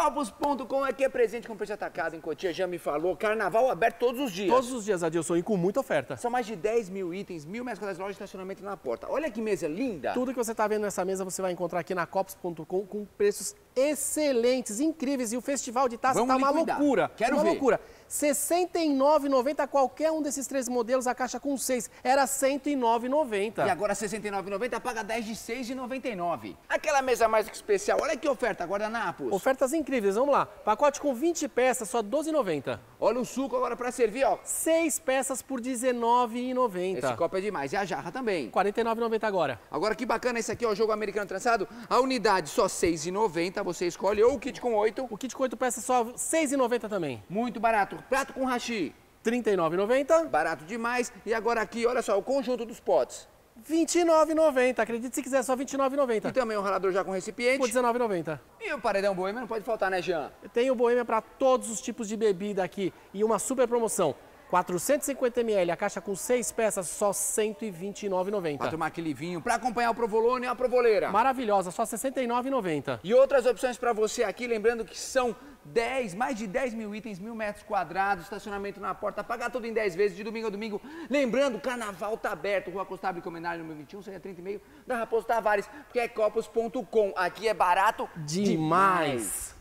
Copos.com é que é presente com preço atacado em Cotia, já me falou. Carnaval aberto todos os dias. Todos os dias, Adilson, e com muita oferta. São mais de 10 mil itens, mil metros quadrados, lojas de estacionamento na porta. Olha que mesa linda. Tudo que você está vendo nessa mesa você vai encontrar aqui na Copos.com com preços excelentes, incríveis. E o festival de taça está uma cuidar. loucura. Quero uma ver. loucura. R$ 69,90 qualquer um desses três modelos, a caixa com seis. Era R$ 109,90. E agora R$ 69,90 paga 10 de R$ 6,99. Aquela mesa mais especial, olha que oferta, guardanapos. Ofertas incríveis, vamos lá. Pacote com 20 peças, só R$ 12,90. Olha o suco agora para servir, ó. Seis peças por R$ 19,90. Esse copo é demais. E a jarra também. R$ 49,90 agora. Agora que bacana esse aqui, ó, jogo americano trançado. A unidade só R$ 6,90 você escolhe ou o kit com oito. O kit com oito peça só R$ 6,90 também. Muito barato. Prato com hashi. R$ 39,90. Barato demais. E agora aqui, olha só, o conjunto dos potes. R$ 29,90. Acredite se quiser, só R$ 29,90. E também o um ralador já com recipiente. Por 19,90. E o paredão boêmio não pode faltar, né, Jean? Tem o boêmio para todos os tipos de bebida aqui e uma super promoção. 450 ml, a caixa com 6 peças, só R$ 129,90. Para tomar aquele vinho, pra acompanhar o provolone e a provoleira. Maravilhosa, só R$ 69,90. E outras opções pra você aqui, lembrando que são 10, mais de 10 mil itens, mil metros quadrados, estacionamento na porta, pagar tudo em 10 vezes, de domingo a domingo. Lembrando, o carnaval tá aberto, Rua Costável e Comendário, número 21, seria 30 e meio, da Raposo Tavares, porque é copos.com. Aqui é barato demais. demais.